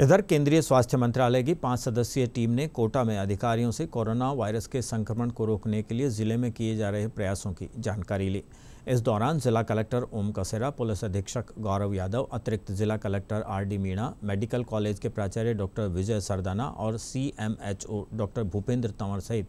इधर केंद्रीय स्वास्थ्य मंत्रालय की पाँच सदस्यीय टीम ने कोटा में अधिकारियों से कोरोना वायरस के संक्रमण को रोकने के लिए जिले में किए जा रहे प्रयासों की जानकारी ली इस दौरान जिला कलेक्टर ओम कसेरा पुलिस अधीक्षक गौरव यादव अतिरिक्त जिला collector R D Meena medical college के प्राचार्य डॉक्टर विजय सरदाना और C M H O doctor Bhupendra Tanwar सहित